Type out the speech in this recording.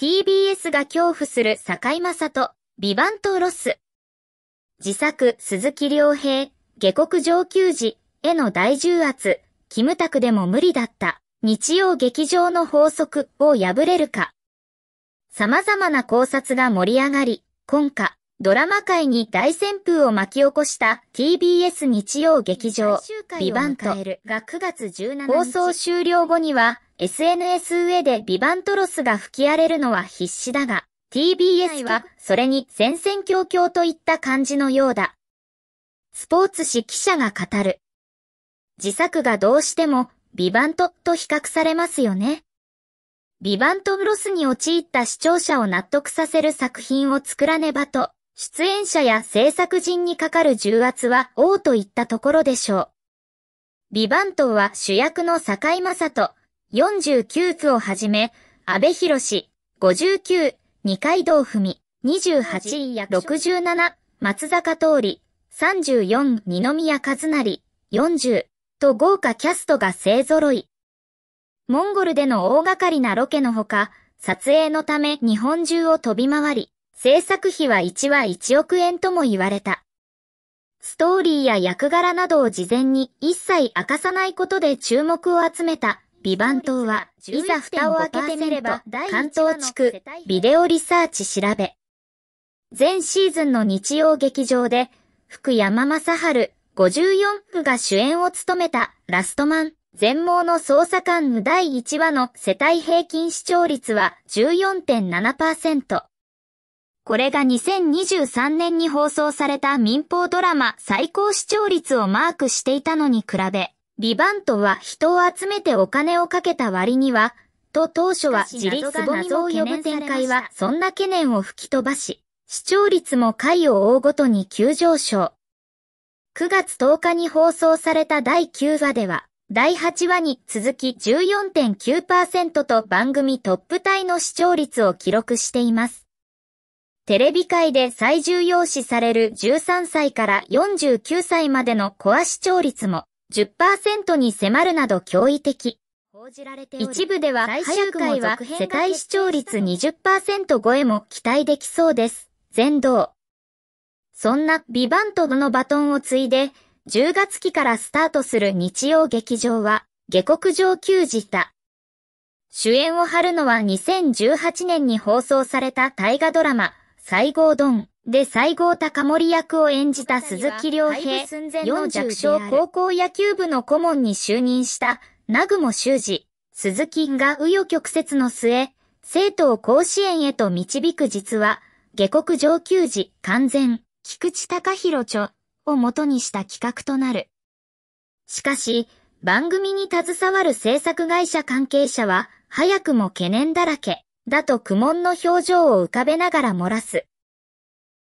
TBS が恐怖する堺正人、ビバントロス。自作、鈴木良平、下国上級時、への大重圧、キムタクでも無理だった、日曜劇場の法則を破れるか。様々な考察が盛り上がり、今夏、ドラマ界に大旋風を巻き起こした TBS 日曜劇場、ビバントが月日放送終了後には SNS 上でビバントロスが吹き荒れるのは必至だが、TBS はそれに戦々恐々といった感じのようだ。スポーツ誌記者が語る。自作がどうしてもビバントと比較されますよね。ビバントブロスに陥った視聴者を納得させる作品を作らねばと出演者や制作陣にかかる重圧は王といったところでしょう。ビバントは主役の坂井正人、49区をはじめ、安倍博士、59、二階堂文、28位や67、松坂通り、34、二宮和成、40、と豪華キャストが勢揃い。モンゴルでの大掛かりなロケのほか、撮影のため日本中を飛び回り、制作費は1話1億円とも言われた。ストーリーや役柄などを事前に一切明かさないことで注目を集めた、ビバン島は、いざ蓋を開けてみれば、関東地区、ビデオリサーチ調べ。前シーズンの日曜劇場で、福山雅春、54部が主演を務めた、ラストマン、全盲の捜査官の第1話の世帯平均視聴率は14.7%。これが2023年に放送された民放ドラマ最高視聴率をマークしていたのに比べ、ビバントは人を集めてお金をかけた割には、と当初は自立ぼみを呼ぶ展開はそんな懸念を吹き飛ばし、視聴率も回を追うごとに急上昇。9月10日に放送された第9話では、第8話に続き14.9%と番組トップタイの視聴率を記録しています。テレビ界で最重要視される13歳から49歳までのコア視聴率も10%に迫るなど驚異的。一部では最終回は世帯視聴率20%超えも期待できそうです。全道。そんなビバントのバトンを継いで、10月期からスタートする日曜劇場は、下国上級時た。主演を張るのは2018年に放送された大河ドラマ、西郷ドンで西郷隆盛役を演じた鈴木亮平、4弱小高校野球部の顧問に就任した南雲修二、鈴木が紆余曲折の末、生徒を甲子園へと導く実は、下国上級時完全、菊池隆弘著を元にした企画となる。しかし、番組に携わる制作会社関係者は、早くも懸念だらけ。だと苦悶の表情を浮かべながら漏らす。